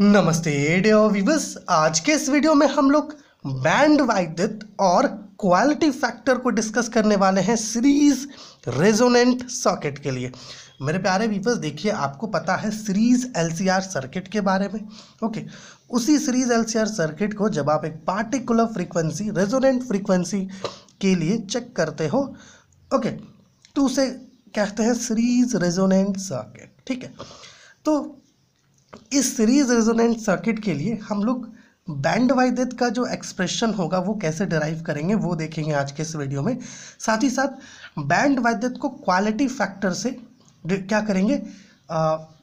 नमस्ते डियर आज के इस वीडियो में हम लोग बैंड वाइदित और क्वालिटी फैक्टर को डिस्कस करने वाले हैं सीरीज रेजोनेंट सॉकेट के लिए मेरे प्यारे व्यूवर्स देखिए आपको पता है सीरीज एलसीआर सर्किट के बारे में ओके उसी सीरीज एलसीआर सर्किट को जब आप एक पार्टिकुलर फ्रीक्वेंसी रेजोनेंट फ्रीक्वेंसी के लिए चेक करते हो ओके तो उसे कहते हैं सीरीज रेजोनेंट सर्किट ठीक है तो इस सीरीज रेजोनेंट सर्किट के लिए हम लोग बैंड वाइडेथ का जो एक्सप्रेशन होगा वो कैसे डिराइव करेंगे वो देखेंगे आज के इस वीडियो में साथ ही साथ बैंड वाइडेथ को क्वालिटी फैक्टर से क्या करेंगे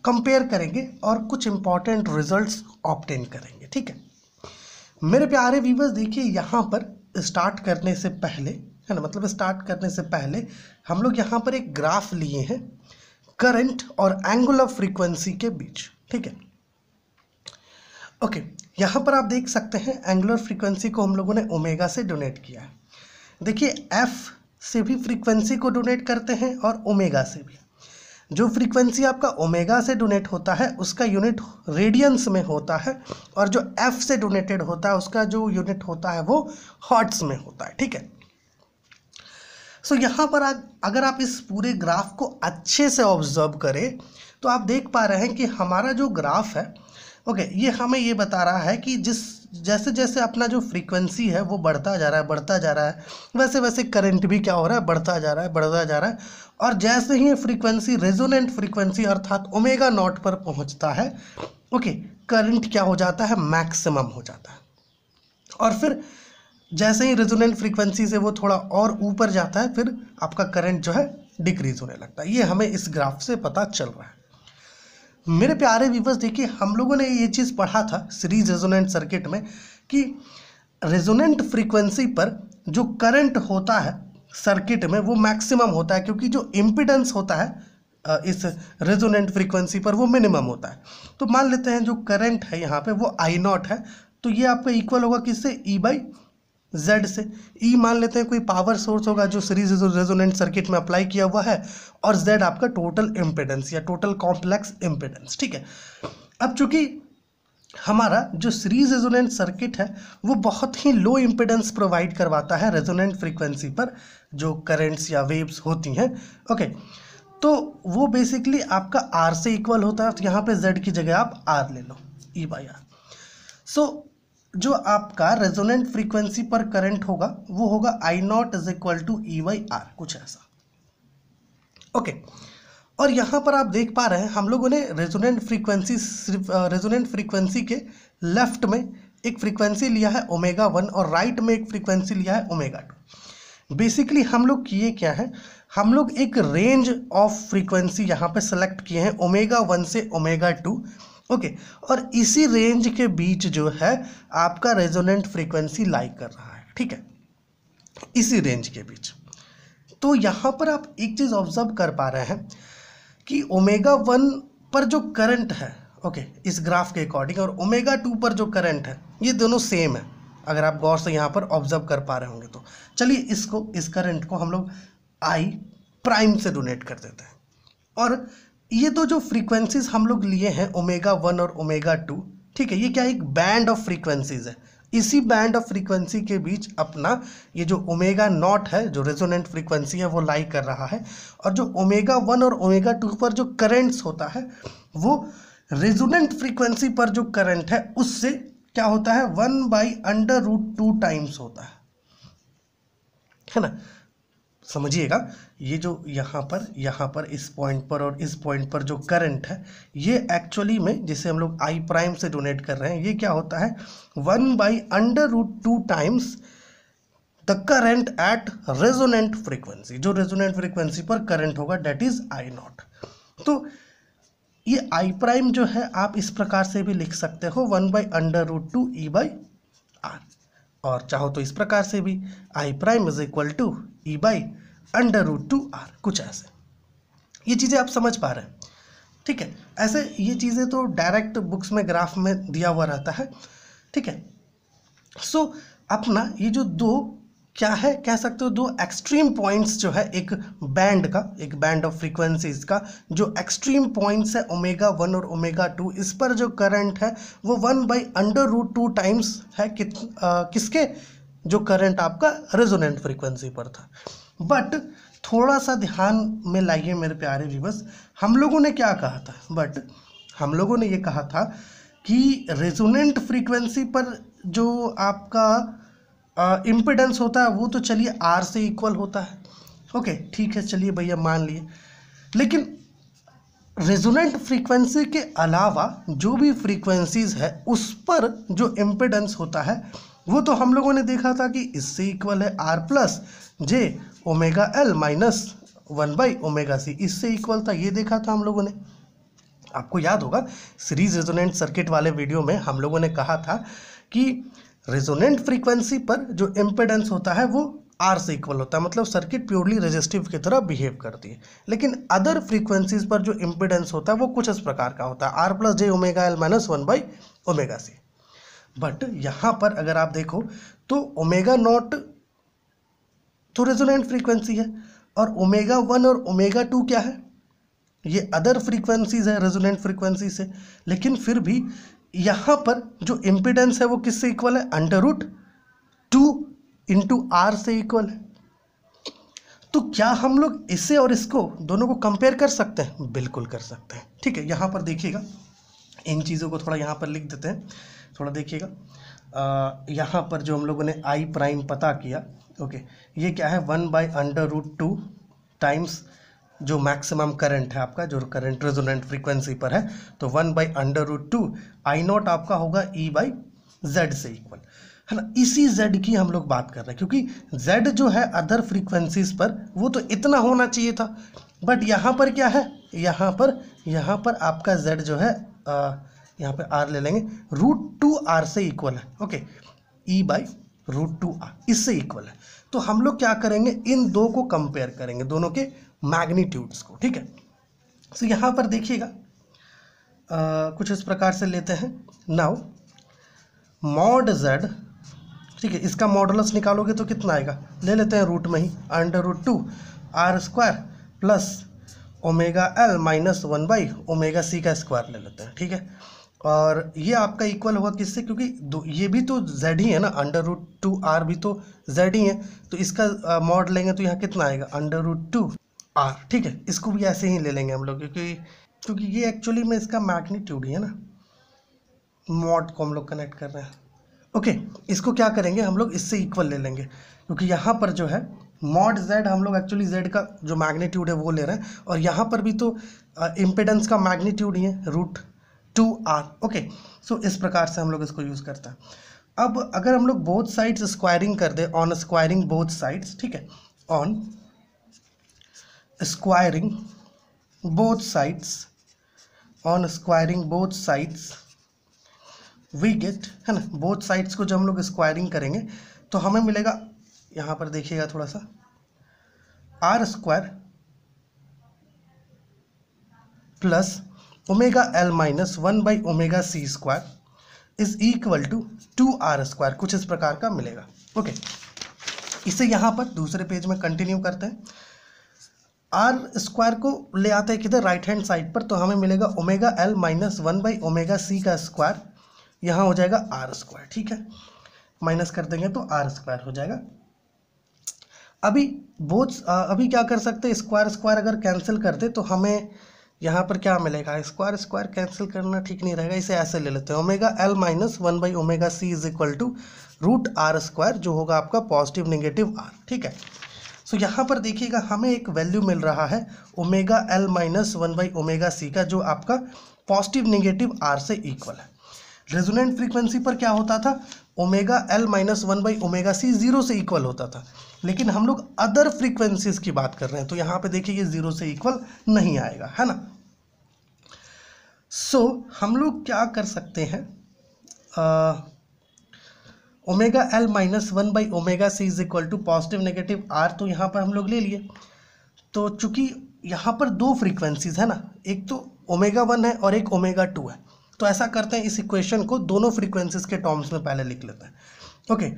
कंपेयर करेंगे और कुछ इंपॉर्टेंट रिजल्ट्स ऑप्टेन करेंगे ठीक है मेरे प्यारे व्यूवर्स देखिए यहाँ पर स्टार्ट करने से पहले है ना मतलब स्टार्ट करने से पहले हम लोग यहाँ पर एक ग्राफ लिए हैं करंट और एंगुलर फ्रीक्वेंसी के बीच ठीक है ओके यहाँ पर आप देख सकते हैं एंगुलर फ्रीक्वेंसी को हम लोगों ने ओमेगा से डोनेट किया है देखिए एफ से भी फ्रीक्वेंसी को डोनेट करते हैं और ओमेगा से भी जो फ्रीक्वेंसी आपका ओमेगा से डोनेट होता है उसका यूनिट रेडियंस में होता है और जो एफ से डोनेटेड होता है उसका जो यूनिट होता है वो हॉट्स में होता है ठीक है सो so, यहाँ पर अगर आप इस पूरे ग्राफ को अच्छे से ऑब्जर्व करें तो आप देख पा रहे हैं कि हमारा जो ग्राफ है ओके ये हमें ये बता रहा है कि जिस जैसे जैसे अपना जो फ्रीक्वेंसी है वो बढ़ता जा रहा है बढ़ता जा रहा है वैसे वैसे करंट भी क्या हो रहा है बढ़ता जा रहा है बढ़ता जा रहा है और जैसे ही फ्रीक्वेंसी रेजोनेंट फ्रीक्वेंसी अर्थात ओमेगा नॉट पर पहुंचता है ओके करंट क्या हो जाता है मैक्सिमम हो जाता है और फिर जैसे ही रेजोनेंट फ्रीक्वेंसी से वो थोड़ा और ऊपर जाता है फिर आपका करंट जो है डिक्रीज होने लगता है ये हमें इस ग्राफ से पता चल रहा है मेरे प्यारे व्यूवर्स देखिए हम लोगों ने ये चीज़ पढ़ा था सीरीज रेजोनेंट सर्किट में कि रेजोनेंट फ्रीक्वेंसी पर जो करंट होता है सर्किट में वो मैक्सिमम होता है क्योंकि जो इम्पिडेंस होता है इस रेजोनेंट फ्रीक्वेंसी पर वो मिनिमम होता है तो मान लेते हैं जो करंट है यहाँ पे वो आई नॉट है तो ये आपका इक्वल होगा किससे ई e बाई जेड से ई e मान लेते हैं कोई पावर सोर्स होगा जो सीरीज रेजोनेंट सर्किट में अप्लाई किया हुआ है और जेड आपका टोटल इम्पेडेंस या टोटल कॉम्प्लेक्स इम्पेडेंस ठीक है अब चूंकि हमारा जो सीरीज रेजोनेंट सर्किट है वो बहुत ही लो इम्पेडेंस प्रोवाइड करवाता है रेजोनेंट फ्रीक्वेंसी पर जो करेंट्स या वेव्स होती हैं ओके तो वो बेसिकली आपका आर से इक्वल होता है तो यहाँ पर जेड की जगह आप आर ले लो ई बाई आर सो जो आपका रेजोनेंट फ्रीक्वेंसी पर करंट होगा वो होगा I naught is equal to E by R कुछ ऐसा ओके और यहां पर आप देख पा रहे हैं हम लोगों ने रेजोनेंट फ्रीक्वेंसी रेजोनेंट फ्रीक्वेंसी के लेफ्ट में एक फ्रीक्वेंसी लिया है ओमेगा वन और राइट में एक फ्रीक्वेंसी लिया है ओमेगा टू बेसिकली हम लोग किए क्या है हम लोग एक रेंज ऑफ फ्रीक्वेंसी यहाँ पे सेलेक्ट किए हैं ओमेगा वन से ओमेगा टू ओके और इसी रेंज के बीच जो है आपका रेजोनेंट फ्रीक्वेंसी लाइक कर रहा है ठीक है इसी रेंज के बीच तो यहाँ पर आप एक चीज़ ऑब्जर्व कर पा रहे हैं कि ओमेगा वन पर जो करंट है ओके okay, इस ग्राफ के अकॉर्डिंग और ओमेगा टू पर जो करंट है ये दोनों सेम है अगर आप गौर से यहाँ पर ऑब्जर्व कर पा रहे होंगे तो चलिए इसको इस करंट को हम लोग आई प्राइम से डोनेट कर देते हैं और ये तो जो फ्रीक्वेंसीज हम लोग लिए हैं ओमेगा वन और ओमेगा टू ठीक है ये क्या एक बैंड ऑफ फ्रीक्वेंसीज है इसी बैंड ऑफ फ्रीक्वेंसी के बीच अपना ये जो ओमेगा नॉट है जो रेजोनेंट फ्रीक्वेंसी है वो लाई कर रहा है और जो ओमेगा वन और ओमेगा टू पर जो करेंट्स होता है वो रेजोनेंट फ्रीक्वेंसी पर जो करंट है उससे क्या होता है one by under root two times होता है है ना समझिएगा ये जो यहाँ पर यहाँ पर इस पॉइंट पर और इस पॉइंट पर जो करंट है ये एक्चुअली में जिसे हम लोग आई प्राइम से डोनेट कर रहे हैं ये क्या होता है one by under root two times the current at resonant frequency जो रेजोनेंट फ्रीक्वेंसी पर करंट होगा डेट इज आई नॉट तो ये आई प्राइम जो है आप इस प्रकार से भी लिख सकते हो one by under root two E by R और चाहो तो इस प्रकार से भी I prime is equal to E by under root two R कुछ ऐसे ये चीज़ें आप समझ पा रहे हैं ठीक है ऐसे ये चीज़ें तो डायरेक्ट बुक्स में ग्राफ में दिया हुआ रहता है ठीक है सो so, अपना ये जो दो क्या है कह सकते हो दो एक्सट्रीम पॉइंट्स जो है एक बैंड का एक बैंड ऑफ फ्रीक्वेंसीज का जो एक्सट्रीम पॉइंट्स है ओमेगा वन और ओमेगा टू इस पर जो करंट है वो one by under root two times है कि, आ, किसके जो करंट आपका रेजोनेंट फ्रीक्वेंसी पर था बट थोड़ा सा ध्यान में लाइए मेरे प्यारे विवस हम लोगों ने क्या कहा था बट हम लोगों ने ये कहा था कि रेजोनेंट फ्रीक्वेंसी पर जो आपका इम्पिडेंस होता है वो तो चलिए आर से इक्वल होता है ओके ठीक है चलिए भैया मान लिए लेकिन रेजोनेंट फ्रीक्वेंसी के अलावा जो भी फ्रीक्वेंसीज है उस पर जो इम्पिडेंस होता है वो तो हम लोगों ने देखा था कि इससे इक्वल है R plus J omega L minus one by omega C इससे इक्वल था ये देखा था हम लोगों ने आपको याद होगा सीरीज रेजोनेंट सर्किट वाले वीडियो में हम लोगों ने कहा था कि रेजोनेंट फ्रीक्वेंसी पर जो इम्पेडेंस होता है वो आर से इक्वल होता है मतलब सर्किट प्योरली रेजिस्टिव की तरह बिहेव करती है लेकिन अदर फ्रीक्वेंसीज पर जो इम्पेडेंस होता है वो कुछ इस प्रकार का होता है R plus J omega L minus one by omega C but यहाँ पर अगर आप देखो तो ओमेगा नॉट तो रेजोनेंट फ्रीक्वेंसी है और ओमेगा वन और ओमेगा टू क्या है ये अदर फ्रीक्वेंसीज है रेजोनेंट फ्रीक्वेंसी से लेकिन फिर भी यहाँ पर जो इम्पिडेंस है वो किससे इक्वल है under root two into R से इक्वल है तो क्या हम लोग इसे और इसको दोनों को कंपेयर कर सकते हैं बिल्कुल कर सकते हैं ठीक है यहाँ पर देखिएगा इन चीज़ों को थोड़ा यहाँ पर लिख देते हैं थोड़ा देखिएगा यहाँ पर जो हम लोगों ने आई प्राइम पता किया ओके ये क्या है one by under root two times जो मैक्सिमम करंट है आपका जो करंट रेजोनेंट फ्रीक्वेंसी पर है तो one by under root two I naught आपका होगा ई बाई जेड से इक्वल है ना इसी जेड की हम लोग बात कर रहे हैं क्योंकि जेड जो है अदर फ्रीक्वेंसीज पर वो तो इतना होना चाहिए था बट यहाँ पर क्या है यहाँ पर यहाँ पर आपका जेड जो है आ, यहाँ पर आर ले लेंगे रूट टू आर से इक्वल है okay E by root two R इससे इक्वल है तो हम लोग क्या करेंगे इन दो को कंपेयर करेंगे दोनों के मैग्नीट्यूड्स को ठीक है सो so, यहाँ पर देखिएगा कुछ इस प्रकार से लेते हैं नाउ मॉड जेड ठीक है इसका मॉडलस निकालोगे तो कितना आएगा ले लेते हैं रूट में ही under root two R square plus omega L minus one by omega C का स्क्वायर ले लेते हैं ठीक है और ये आपका इक्वल होगा किससे क्योंकि ये भी तो जेड ही है ना अंडर रूट टू आर भी तो जेड ही है तो इसका मॉड लेंगे तो यहाँ कितना आएगा अंडर रूट टू आर ठीक है इसको भी ऐसे ही ले लेंगे हम लोग क्योंकि क्योंकि ये एक्चुअली में इसका मैग्नीट्यूड ही है ना मॉड को हम लोग कनेक्ट कर रहे हैं ओके okay, इसको क्या करेंगे हम लोग इससे इक्वल ले लेंगे क्योंकि यहाँ पर जो है मॉड जेड हम लोग एक्चुअली जेड का जो मैग्नीट्यूड है वो ले रहे हैं और यहाँ पर भी तो इम्पेडेंस का मैग्नीट्यूड ही है root two R okay so इस प्रकार से हम लोग इसको यूज़ करते हैं अब अगर हम लोग बोथ साइड्स स्क्वायरिंग कर दें ऑन स्क्वायरिंग बोथ साइड्स ठीक है on squaring both sides on squaring both sides we get है ना बोथ साइड्स को जब हम लोग स्क्वायरिंग करेंगे तो हमें मिलेगा यहाँ पर देखिएगा थोड़ा सा R square plus omega L minus one by omega C square is equal to two R square कुछ इस प्रकार का मिलेगा ओके okay. इसे यहाँ पर दूसरे पेज में कंटिन्यू करते हैं आर स्क्वायर को ले आते हैं किधर राइट हैंड साइड पर तो हमें मिलेगा omega L minus one by omega C का स्क्वायर यहाँ हो जाएगा आर स्क्वायर ठीक है माइनस कर देंगे तो आर स्क्वायर हो जाएगा अभी बोथ अभी क्या कर सकते हैं स्क्वायर स्क्वायर अगर कैंसिल कर दे तो हमें यहाँ पर क्या मिलेगा स्क्वायर स्क्वायर कैंसिल करना ठीक नहीं रहेगा इसे ऐसे ले लेते हैं omega L minus one by omega C is equal to root R square जो होगा आपका पॉजिटिव नेगेटिव आर ठीक है सो so, यहाँ पर देखिएगा हमें एक वैल्यू मिल रहा है omega L minus one by omega C का जो आपका पॉजिटिव नेगेटिव आर से इक्वल है रेजोनेंट फ्रीक्वेंसी पर क्या होता था omega L minus one by omega C zero से इक्वल होता था लेकिन हम लोग अदर फ्रीक्वेंसीज की बात कर रहे हैं तो यहाँ पे देखिए ये जीरो से इक्वल नहीं आएगा है ना सो so, हम लोग क्या कर सकते हैं omega L minus one by omega C is equal to positive negative R तो यहाँ पर हम लोग ले लिए तो चूँकि यहाँ पर दो फ्रीक्वेंसीज है ना एक तो ओमेगा वन है और एक ओमेगा टू है तो ऐसा करते हैं इस इक्वेशन को दोनों फ्रीक्वेंसीज के टर्म्स में पहले लिख लेते हैं okay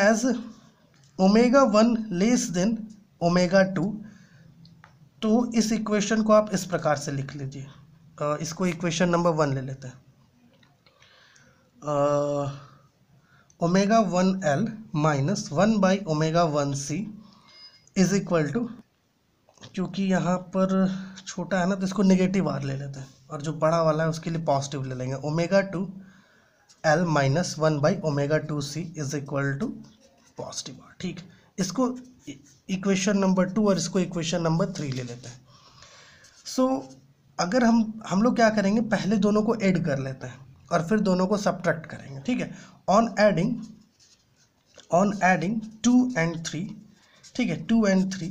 as omega one less than omega two तो इस इक्वेशन को आप इस प्रकार से लिख लीजिए इसको इक्वेशन नंबर वन ले लेते हैं omega one L minus one by omega one C is equal to क्योंकि यहाँ पर छोटा है ना तो इसको नेगेटिव आर ले लेते हैं और जो बड़ा वाला है उसके लिए पॉजिटिव ले लेंगे omega two L minus one by omega two C is equal to positive R ठीक इसको इक्वेशन नंबर टू और इसको इक्वेशन नंबर थ्री ले लेते हैं सो so, अगर हम हम लोग क्या करेंगे पहले दोनों को ऐड कर लेते हैं और फिर दोनों को सब्ट्रैक्ट करेंगे ठीक है on adding on adding two and three ठीक है two and three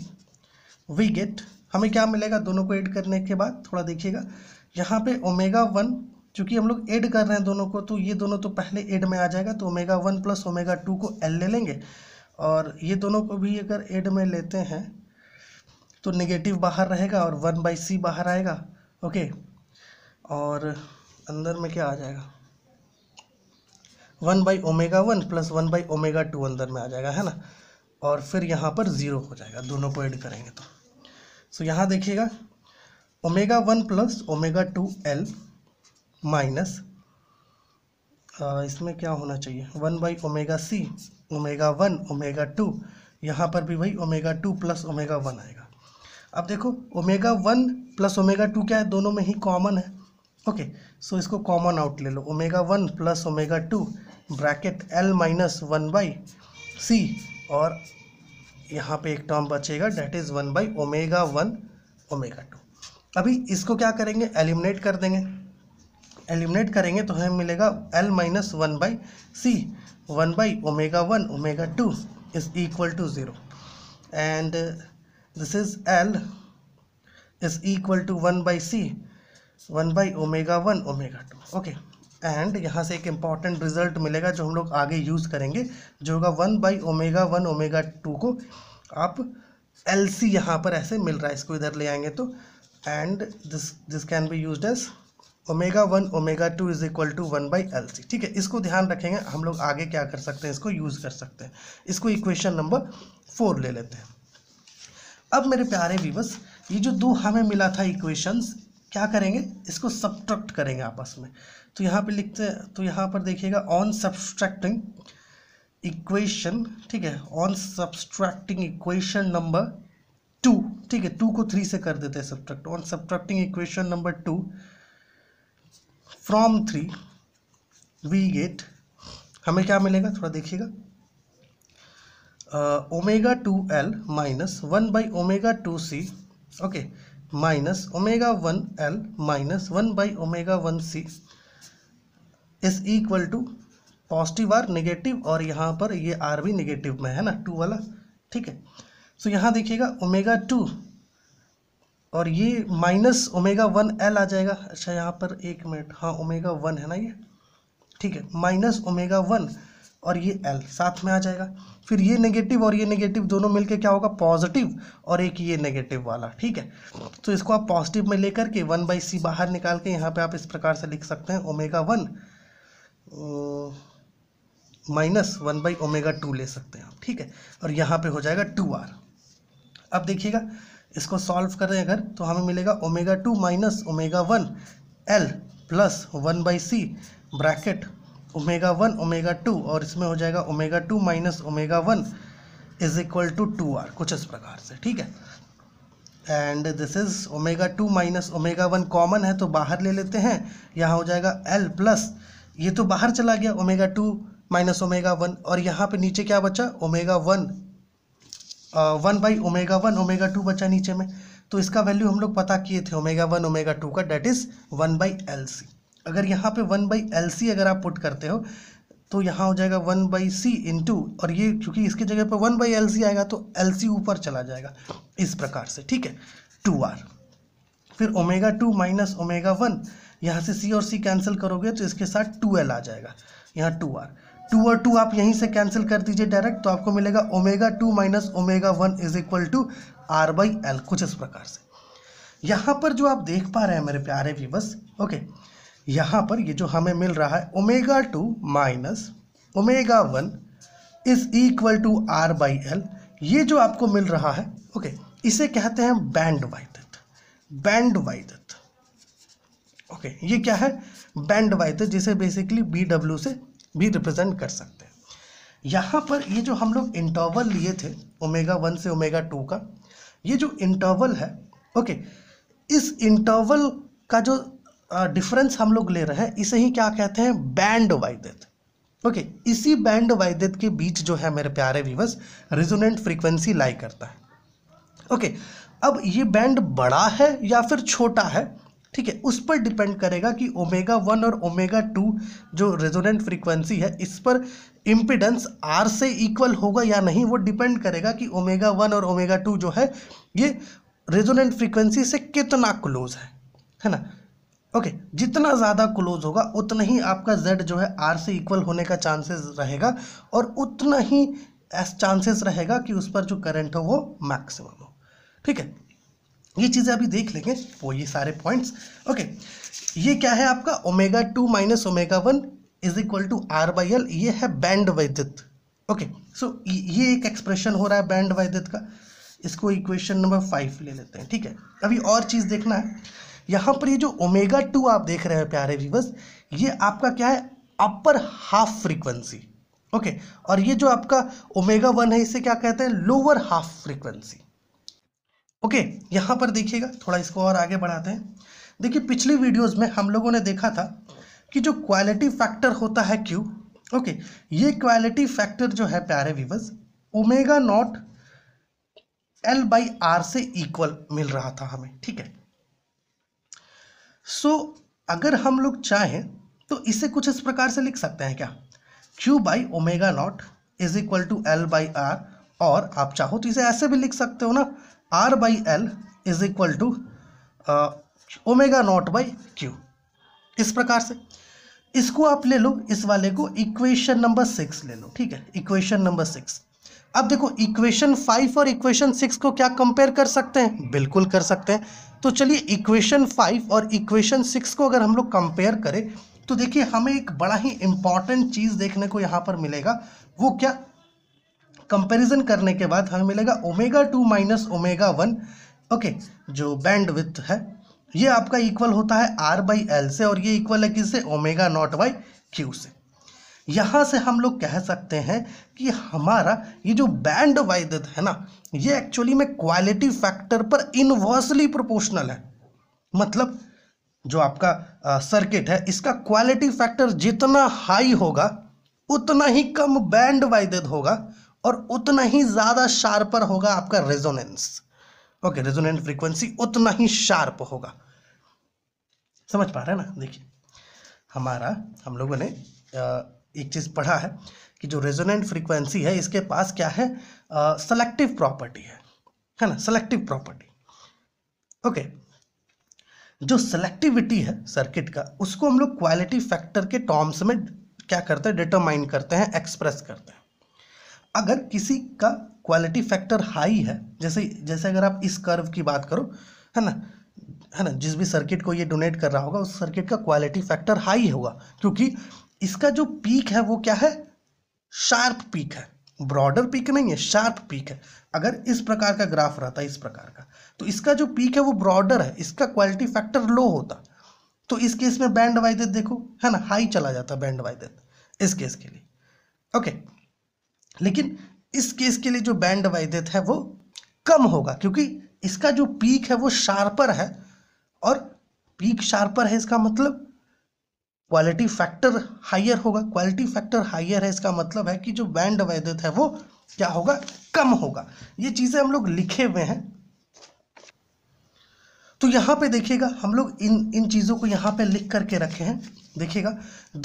we get हमें क्या मिलेगा दोनों को ऐड करने के बाद थोड़ा देखिएगा यहाँ पे ओमेगा वन चूँकि हम लोग ऐड कर रहे हैं दोनों को तो ये दोनों तो पहले ऐड में आ जाएगा तो omega one plus omega two को एल ले लेंगे और ये दोनों को भी अगर ऐड में लेते हैं तो नेगेटिव बाहर रहेगा और वन बाई सी बाहर आएगा ओके और अंदर में क्या आ जाएगा one by omega one plus one by omega two अंदर में आ जाएगा है ना और फिर यहाँ पर ज़ीरो हो जाएगा दोनों को ऐड करेंगे तो सो so, यहाँ देखिएगा omega one plus omega two L minus इसमें क्या होना चाहिए one by omega C omega one omega two यहाँ पर भी वही omega two plus omega one आएगा अब देखो omega one plus omega two क्या है दोनों में ही कॉमन है ओके सो इसको कॉमन आउट ले लो omega one plus omega two bracket L minus one by C और यहाँ पे एक टर्म बचेगा that is one by omega one omega two अभी इसको क्या करेंगे एलिमिनेट कर देंगे एलिमिनेट करेंगे तो हमें मिलेगा L minus one by C one by omega one omega two is equal to zero and this is L is equal to one by C one by omega one omega two okay and यहाँ से एक important result मिलेगा जो हम लोग आगे use करेंगे जो होगा one by omega one omega two को आप एल सी यहाँ पर ऐसे मिल रहा है इसको इधर ले आएंगे तो and this this can be use as omega one omega two is equal to one by L C ठीक है इसको ध्यान रखेंगे हम लोग आगे क्या कर सकते हैं इसको यूज़ कर सकते हैं इसको इक्वेशन नंबर फोर ले लेते हैं अब मेरे प्यारे वीवस ये जो दो हमें मिला था इक्वेशंस क्या करेंगे इसको सब्ट्रैक्ट करेंगे आपस में तो यहाँ पे लिखते तो यहाँ पर देखिएगा ऑन सब्सट्रैक्टिंग इक्वेशन ठीक है on subtracting equation number two ठीक है टू को थ्री से कर देते हैं subtract on subtracting equation number two from three we get हमें क्या मिलेगा थोड़ा देखिएगा omega two L minus one by omega two C okay minus omega one L minus one by omega one C is equal to positive R negative और यहाँ पर ये are भी निगेटिव में है ना टू वाला ठीक है सो so, यहाँ देखिएगा ओमेगा टू और ये माइनस ओमेगा वन एल आ जाएगा अच्छा यहाँ पर एक मिनट हाँ ओमेगा वन है ना ये ठीक है माइनस ओमेगा वन और ये एल साथ में आ जाएगा फिर ये नेगेटिव और ये नेगेटिव दोनों मिलके क्या होगा पॉजिटिव और एक ये नेगेटिव वाला ठीक है तो इसको आप पॉजिटिव में लेकर के वन बाई सी बाहर निकाल के यहाँ पे आप इस प्रकार से लिख सकते हैं omega one minus one by omega two ले सकते हैं आप ठीक है और यहाँ पे हो जाएगा टू आर अब देखिएगा इसको सॉल्व करें अगर तो हमें मिलेगा omega two minus omega one L plus one by C bracket omega one omega two और इसमें हो जाएगा omega two minus omega one is equal to two R कुछ इस प्रकार से ठीक है and this is omega two minus omega one common है तो बाहर ले लेते हैं यहाँ हो जाएगा एल प्लस ये तो बाहर चला गया omega two minus omega one और यहाँ पे नीचे क्या बचा omega one one by omega one omega two बचा नीचे में तो इसका वैल्यू हम लोग पता किए थे ओमेगा वन ओमेगा टू का that is one by L C अगर यहाँ पे वन बाई एल सी अगर आप पुट करते हो तो यहाँ हो जाएगा वन बाई सी टू और ये क्योंकि इसकी जगह पर वन बाई एल सी आएगा तो एल सी ऊपर चला जाएगा इस प्रकार से ठीक है टू आर फिर omega two minus omega one यहाँ से सी और सी कैंसिल करोगे तो इसके साथ टू एल आ जाएगा यहाँ टू आर टू और टू आप यहीं से कैंसिल कर दीजिए डायरेक्ट तो आपको मिलेगा omega two minus omega one is equal to R by L कुछ इस प्रकार से यहाँ पर जो आप देख पा रहे हैं मेरे प्यारे व्यूवर्स ओके okay, यहाँ पर ये जो हमें मिल रहा है omega two minus omega one is equal to R by L ये जो आपको मिल रहा है ओके इसे कहते हैं bandwidth bandwidth okay ये क्या है बैंड वाइदत जिसे बेसिकली बी डब्ल्यू से भी रिप्रेजेंट कर सकते हैं यहाँ पर ये जो हम लोग इंटरवल लिए थे ओमेगा वन से ओमेगा टू का ये जो इंटरवल है ओके इस इंटरवल का जो डिफरेंस हम लोग ले रहे हैं इसे ही क्या कहते हैं बैंड वाइदित ओके okay, इसी बैंड वाइदित के बीच जो है मेरे प्यारे विवस रिजोनेंट फ्रीक्वेंसी लाई करता है ओके okay, अब ये बैंड बड़ा है या फिर छोटा है ठीक है उस पर डिपेंड करेगा कि ओमेगा वन और ओमेगा टू जो रेजोनेंट फ्रीक्वेंसी है इस पर इम्पिडेंस आर से इक्वल होगा या नहीं वो डिपेंड करेगा कि ओमेगा वन और ओमेगा टू जो है ये रेजोनेंट फ्रीक्वेंसी से कितना क्लोज है है ना ओके okay, जितना ज़्यादा क्लोज होगा उतना ही आपका जेड जो है आर से इक्वल होने का चांसेस रहेगा और उतना ही चांसेस रहेगा कि उस पर जो करंट हो वो मैक्सिमम हो ठीक है ये चीज़ें अभी देख लेंगे वो ये सारे पॉइंट्स ओके ये क्या है आपका omega two minus omega one is equal to R by L ये है बैंड वैद्युत ओके सो ये एक एक्सप्रेशन हो रहा है बैंड वैद्युत का इसको इक्वेशन नंबर फाइव ले लेते हैं ठीक है अभी और चीज़ देखना है यहाँ पर ये जो ओमेगा टू आप देख रहे हो प्यारे व्यूवर्स ये आपका क्या है अपर हाफ फ्रीक्वेंसी ओके और ये जो आपका ओमेगा वन है इसे क्या कहते हैं लोअर हाफ फ्रीक्वेंसी ओके यहाँ पर देखिएगा थोड़ा इसको और आगे बढ़ाते हैं देखिए पिछली वीडियोज में हम लोगों ने देखा था कि जो क्वालिटी फैक्टर होता है क्यू ओके ये क्वालिटी फैक्टर जो है प्यारे viewers omega naught L by R से इक्वल मिल रहा था हमें ठीक है सो so, अगर हम लोग चाहें तो इसे कुछ इस प्रकार से लिख सकते हैं क्या Q by omega naught is equal to L by R और आप चाहो तो इसे ऐसे भी लिख सकते हो ना R by L is equal to omega naught by Q इस प्रकार से इसको आप ले लो इस वाले को इक्वेशन नंबर सिक्स ले लो ठीक है इक्वेशन नंबर सिक्स अब देखो इक्वेशन फाइव और इक्वेशन सिक्स को क्या कंपेयर कर सकते हैं बिल्कुल कर सकते हैं तो चलिए इक्वेशन फाइव और इक्वेशन सिक्स को अगर हम लोग कंपेयर करें तो देखिए हमें एक बड़ा ही इम्पॉर्टेंट चीज़ देखने को यहाँ पर मिलेगा वो क्या कंपैरिजन करने के बाद हमें मिलेगा omega two minus omega one okay जो बैंड विथ है ये आपका इक्वल होता है आर बाई एल से और ये इक्वल है किससे ओमेगा नॉट बाई क्यू से यहाँ से हम लोग कह सकते हैं कि हमारा ये जो बैंड वाइदत है ना ये एक्चुअली में क्वालिटी फैक्टर पर इनवर्सली प्रोपोर्शनल है मतलब जो आपका सर्किट है इसका क्वालिटी फैक्टर जितना हाई होगा उतना ही कम बैंड वाइदत होगा और उतना ही ज़्यादा शार्पर होगा आपका रेजोनेंस ओके रेजोनेंट फ्रीक्वेंसी उतना ही शार्प होगा समझ पा रहे हैं ना देखिए हमारा हम लोगों ने आ, एक चीज़ पढ़ा है कि जो रेजोनेंट फ्रीक्वेंसी है इसके पास क्या है सेलेक्टिव uh, प्रॉपर्टी है है ना सेलेक्टिव प्रॉपर्टी ओके जो सेलेक्टिविटी है सर्किट का उसको हम लोग क्वालिटी फैक्टर के टर्म्स में क्या करते हैं डिटरमाइन करते हैं एक्सप्रेस करते हैं अगर किसी का क्वालिटी फैक्टर हाई है जैसे जैसे अगर आप इस कर्व की बात करो है ना है ना जिस भी सर्किट को ये डोनेट कर रहा होगा उस सर्किट का क्वालिटी फैक्टर हाई होगा क्योंकि इसका जो पीक है वो क्या है शार्प पीक है ब्रॉडर पीक नहीं है शार्प पीक है अगर इस प्रकार का ग्राफ रहता इस प्रकार का तो इसका जो पीक है वो ब्रॉडर है इसका क्वालिटी फैक्टर लो होता तो इस केस में बैंड वाइदेत देखो है ना हाई चला जाता बैंड वाइदेत इस केस के लिए ओके लेकिन इस केस के लिए जो बैंड वाइदेत है वो कम होगा क्योंकि इसका जो पीक है वो शार्पर है और पीक शार्पर है इसका मतलब क्वालिटी फैक्टर हाइयर होगा क्वालिटी फैक्टर हाइयर है इसका मतलब है कि जो बैंड वैद्युत है वो क्या होगा कम होगा ये चीज़ें हम लोग लिखे हुए हैं तो यहाँ पे देखिएगा हम लोग इन इन चीज़ों को यहाँ पे लिख करके रखे हैं देखिएगा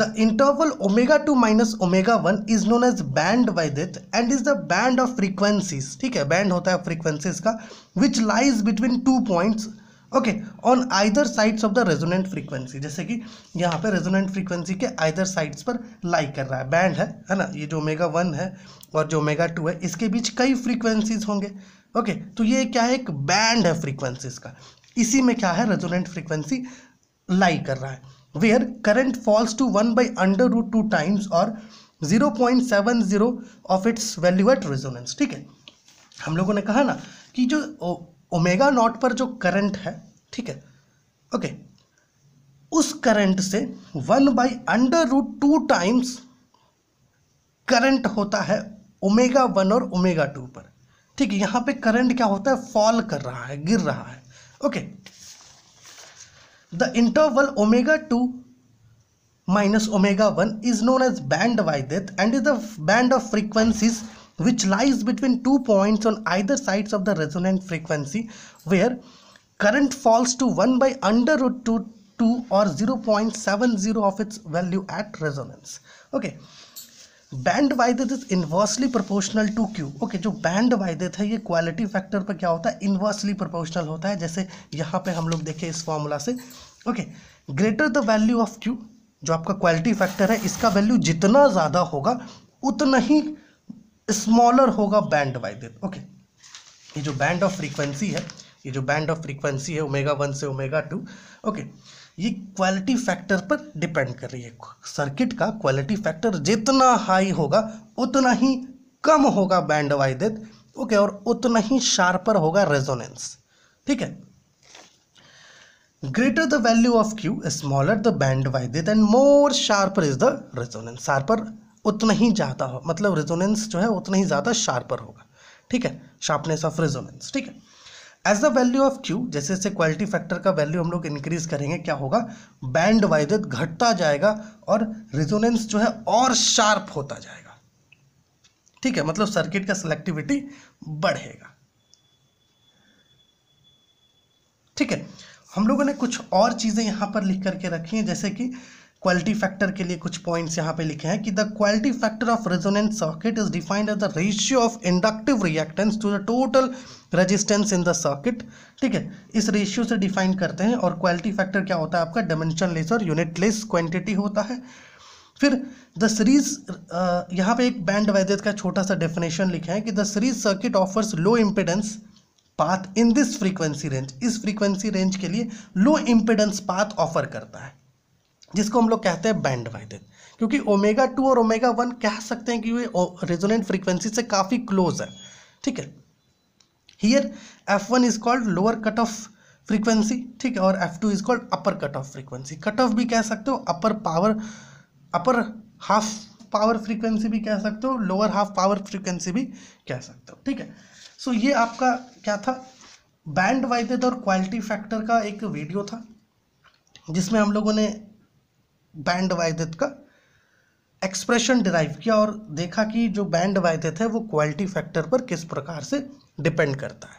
the interval omega two minus omega one is known as band width and is the band of frequencies ठीक है बैंड होता है फ्रीक्वेंसीज का which lies between two points okay on either sides of the resonant frequency जैसे कि यहाँ पे resonant frequency के आइदर साइड्स पर लाई कर रहा है बैंड है है ना ये जो ओमेगा वन है और जो ओमेगा टू है इसके बीच कई फ्रीक्वेंसीज होंगे ओके तो ये क्या है एक बैंड है फ्रीक्वेंसीज का इसी में क्या है रेजोनेंट फ्रीक्वेंसी लाई कर रहा है where current falls to one by under root two times और zero point seven zero of its value at resonance ठीक है हम लोगों ने कहा ना कि जो ओमेगा नॉट पर जो करंट है ठीक है ओके उस करंट से one by under root two times current होता है ओमेगा वन और ओमेगा टू पर ठीक है यहां पे करंट क्या होता है फॉल कर रहा है गिर रहा है okay the interval omega two omega one is known as band width and is the band of frequencies which lies between two points on either sides of the resonant frequency where current falls to 1 by under root 2 2 or 0.70 of its value at resonance okay band width is inversely proportional to Q okay जो band width है ये quality factor पर क्या होता है inversely proportional होता है जैसे यहाँ पे हम लोग देखें इस फॉर्मूला से okay greater the value of Q जो आपका क्वालिटी फैक्टर है इसका वैल्यू जितना ज़्यादा होगा उतना ही स्मॉलर होगा बैंड वाइज ओके ये जो बैंड ऑफ फ्रीक्वेंसी है ये जो बैंड ऑफ फ्रीक्वेंसी है ओमेगा वन से ओमेगा टू ओके ये क्वालिटी फैक्टर पर डिपेंड कर रही है सर्किट का क्वालिटी फैक्टर जितना हाई होगा उतना ही कम होगा बैंड वाइडेड ओके और उतना ही शार्पर होगा रेजोनेंस ठीक है greater the value of Q smaller the band width and more sharper is the resonance sharper उतना ही ज़्यादा हो मतलब रेजोनेंस जो है उतना ही ज़्यादा शार्पर होगा ठीक है शार्पनेस ऑफ रेजोनेंस ठीक है as the value of Q जैसे जैसे क्वालिटी फैक्टर का वैल्यू हम लोग इंक्रीज करेंगे क्या होगा बैंड वाइज घटता जाएगा और रेजोनेंस जो है और शार्प होता जाएगा ठीक है मतलब सर्किट का सिलेक्टिविटी बढ़ेगा ठीक है हम लोगों ने कुछ और चीज़ें यहाँ पर लिख करके रखी हैं जैसे कि क्वालिटी फैक्टर के लिए कुछ पॉइंट्स यहाँ पे लिखे हैं कि the quality factor of resonance circuit is defined as the ratio of inductive reactance to the total resistance in the circuit ठीक है इस रेशियो से डिफाइन करते हैं और क्वालिटी फैक्टर क्या होता है आपका लेस और यूनिटलेस क्वान्टिटी होता है फिर द सीरीज यहाँ पे एक बैंड वैद्य का छोटा सा डेफिनेशन लिखा है कि the series circuit offers low impedance path in this frequency range इस फ्रीक्वेंसी रेंज के लिए लो इम्पिडेंस पाथ ऑफर करता है जिसको हम लोग कहते हैं बैंड वाइडन क्योंकि ओमेगा टू और ओमेगा वन कह सकते हैं कि वे रेजोनेंट फ्रीक्वेंसी से काफ़ी क्लोज है ठीक है here F one is called lower cut off frequency ठीक है और F two is called upper cut off frequency cut off भी कह सकते हो upper power upper half power frequency भी कह सकते हो लोअर हाफ पावर फ्रीक्वेंसी भी कह सकते हो ठीक है सो so, ये आपका क्या था बैंड वाइजेड और क्वालिटी फैक्टर का एक वीडियो था जिसमें हम लोगों ने बैंड वायदित का एक्सप्रेशन डिराइव किया और देखा कि जो बैंड वायदित है वो क्वालिटी फैक्टर पर किस प्रकार से डिपेंड करता है